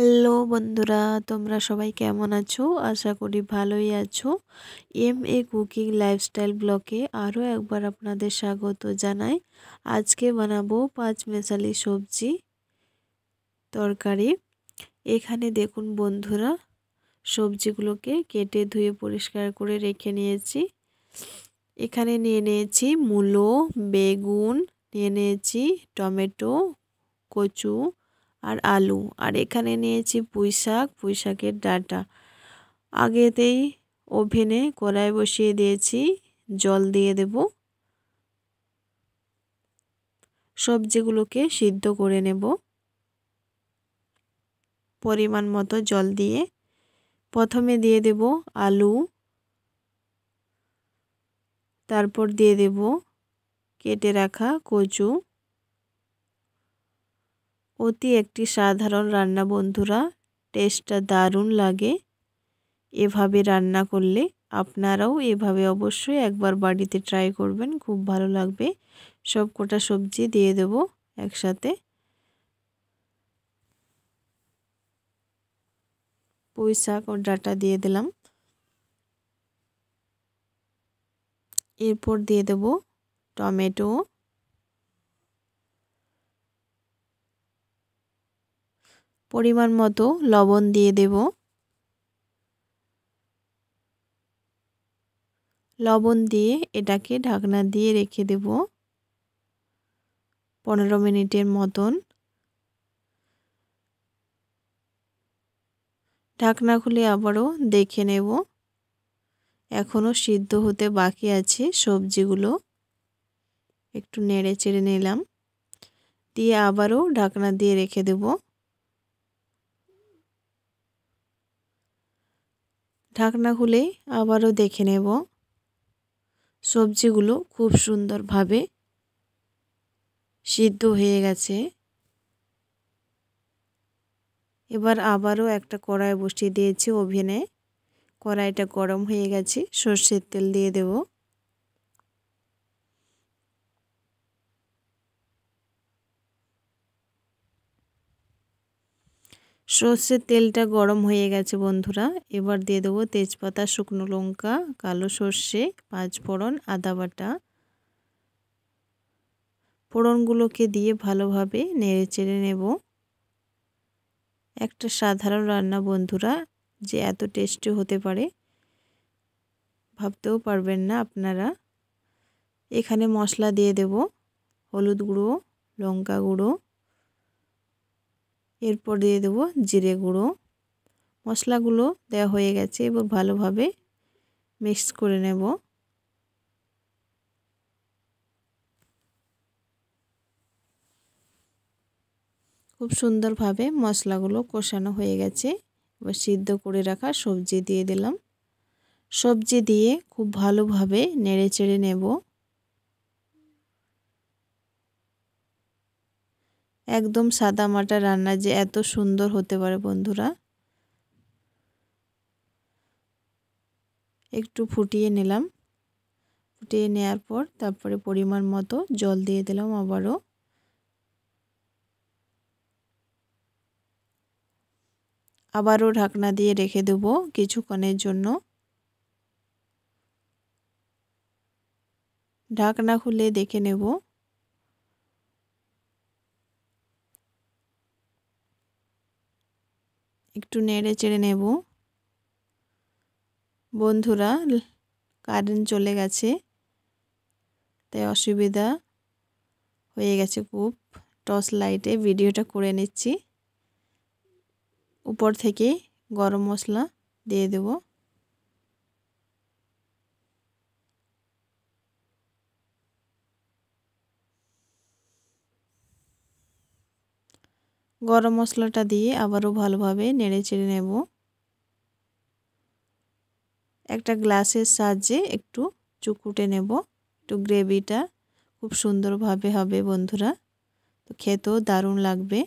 hello বন্ধুরা তোমরা সবাই কেমন আছো আশা করি ভালোই আছো এম এ কুকিং লাইফস্টাইল ব্লকে আরও একবার আপনাদের স্বাগত জানাই আজকে বানাবো পাঁচ মেশালি সবজি তরকারি এখানে দেখুন বন্ধুরা সবজিগুলোকে কেটে ধুয়ে পরিষ্কার করে রেখে নিয়েছি এখানে নিয়ে নিয়েছি মূলো বেগুন নিয়ে নিয়েছি টমেটো কচু আর আলু আর এখানে নিয়েছি পুঁই শাক পুঁই শাকের ডাটা আগেতেই ওভেনে কড়াই বসিয়ে দিয়েছি জল দিয়ে দেব সবজিগুলোকে সিদ্ধ করে নেব পরিমাণ মতো জল দিয়ে প্রথমে দিয়ে দেব আলু তারপর দিয়ে দেব কেটে রাখা কচু অতি একটি সাধারণ রান্না বন্ধুরা টেস্টটা দারুণ লাগে এভাবে রান্না করলে আপনারাও এভাবে অবশ্যই একবার বাড়িতে ট্রাই করবেন খুব ভালো লাগবে সব কটা সবজি দিয়ে দেব একসাথে পুঁই শাক ও ডাটা দিয়ে দিলাম এরপর দিয়ে দেব টমেটো পরিমাণ মতো লবণ দিয়ে দেব লবণ দিয়ে এটাকে ঢাকনা দিয়ে রেখে দেব পনেরো মিনিটের মতন ঢাকনা খুলে আবারও দেখে নেব এখনও সিদ্ধ হতে বাকি আছে সবজিগুলো একটু নেড়ে চেড়ে নিলাম দিয়ে আবারও ঢাকনা দিয়ে রেখে দেবো ঢাকনা খুলে আবারও দেখে নেব সবজিগুলো খুব সুন্দরভাবে সিদ্ধ হয়ে গেছে এবার আবারও একটা কড়াই বসিয়ে দিয়েছি ওভেনে কড়াইটা গরম হয়ে গেছে সর্ষের তেল দিয়ে দেবো সর্ষের তেলটা গরম হয়ে গেছে বন্ধুরা এবার দিয়ে দেবো তেজপাতা শুকনো লঙ্কা কালো সর্ষে পাঁচফোড়ন আদা বাটা ফোড়নগুলোকে দিয়ে ভালোভাবে নেড়ে চেড়ে নেব একটা সাধারণ রান্না বন্ধুরা যে এত টেস্টি হতে পারে ভাবতেও পারবেন না আপনারা এখানে মশলা দিয়ে দেব হলুদ গুঁড়ো লঙ্কা গুঁড়ো এরপর দিয়ে দেবো জিরে গুঁড়ো মশলাগুলো দেওয়া হয়ে গেছে এবার ভালোভাবে মিক্স করে নেব খুব সুন্দরভাবে মশলাগুলো কষানো হয়ে গেছে এবার সিদ্ধ করে রাখা সবজি দিয়ে দিলাম সবজি দিয়ে খুব ভালোভাবে নেড়ে চেড়ে নেবো একদম সাদা মাটা রান্না যে এত সুন্দর হতে পারে বন্ধুরা একটু ফুটিয়ে নিলাম ফুটিয়ে নেওয়ার পর তারপরে পরিমাণ মতো জল দিয়ে দিলাম আবারও আবারও ঢাকনা দিয়ে রেখে দেব কিছুক্ষণের জন্য ঢাকনা খুলে দেখে নেব একটু নেড়ে চেড়ে নেব বন্ধুরা কারেন্ট চলে গেছে তাই অসুবিধা হয়ে গেছে খুব টর্চ লাইটে ভিডিওটা করে নিচ্ছি উপর থেকে গরম মশলা দিয়ে দেবো গরম মশলাটা দিয়ে আবারও ভালোভাবে নেড়ে চেড়ে নেব একটা গ্লাসের সাহায্যে একটু চুকুটে নেব একটু গ্রেভিটা খুব সুন্দরভাবে হবে বন্ধুরা তো খেতেও দারুণ লাগবে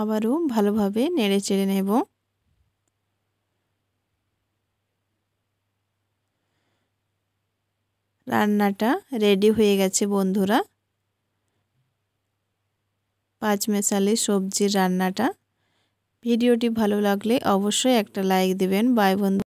আবারও ভালোভাবে নেড়ে চেড়ে নেব রান্নাটা রেডি হয়ে গেছে বন্ধুরা পাঁচ মেশালি সবজির রান্নাটা ভিডিওটি ভালো লাগলে অবশ্যই একটা লাইক দিবেন বাই বন্ধু